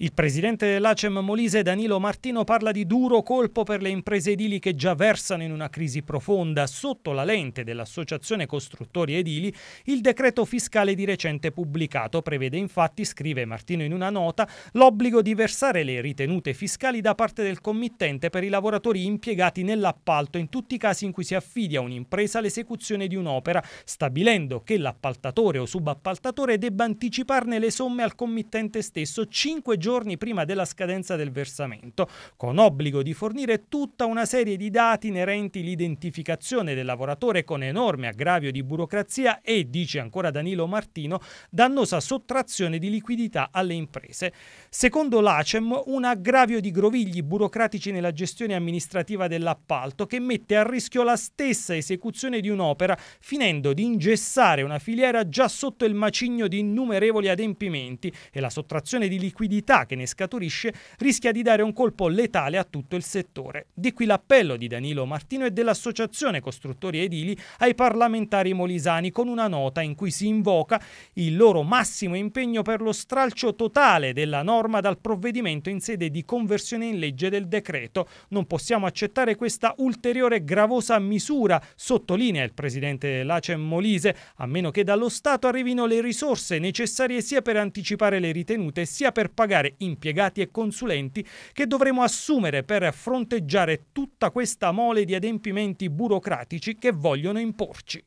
Il presidente dell'Acem Molise Danilo Martino parla di duro colpo per le imprese edili che già versano in una crisi profonda. Sotto la lente dell'Associazione Costruttori Edili, il decreto fiscale di recente pubblicato prevede infatti, scrive Martino in una nota, l'obbligo di versare le ritenute fiscali da parte del committente per i lavoratori impiegati nell'appalto in tutti i casi in cui si affidi a un'impresa l'esecuzione di un'opera, stabilendo che l'appaltatore o subappaltatore debba anticiparne le somme al committente stesso 5 giorni giorni prima della scadenza del versamento, con obbligo di fornire tutta una serie di dati inerenti l'identificazione del lavoratore con enorme aggravio di burocrazia e, dice ancora Danilo Martino, dannosa sottrazione di liquidità alle imprese. Secondo l'ACEM, un aggravio di grovigli burocratici nella gestione amministrativa dell'appalto che mette a rischio la stessa esecuzione di un'opera, finendo di ingessare una filiera già sotto il macigno di innumerevoli adempimenti e la sottrazione di liquidità che ne scaturisce rischia di dare un colpo letale a tutto il settore. Di qui l'appello di Danilo Martino e dell'Associazione Costruttori Edili ai parlamentari molisani con una nota in cui si invoca il loro massimo impegno per lo stralcio totale della norma dal provvedimento in sede di conversione in legge del decreto. Non possiamo accettare questa ulteriore gravosa misura, sottolinea il presidente dell'ACEM Molise, a meno che dallo Stato arrivino le risorse necessarie sia per anticipare le ritenute sia per pagare formare impiegati e consulenti che dovremo assumere per fronteggiare tutta questa mole di adempimenti burocratici che vogliono imporci.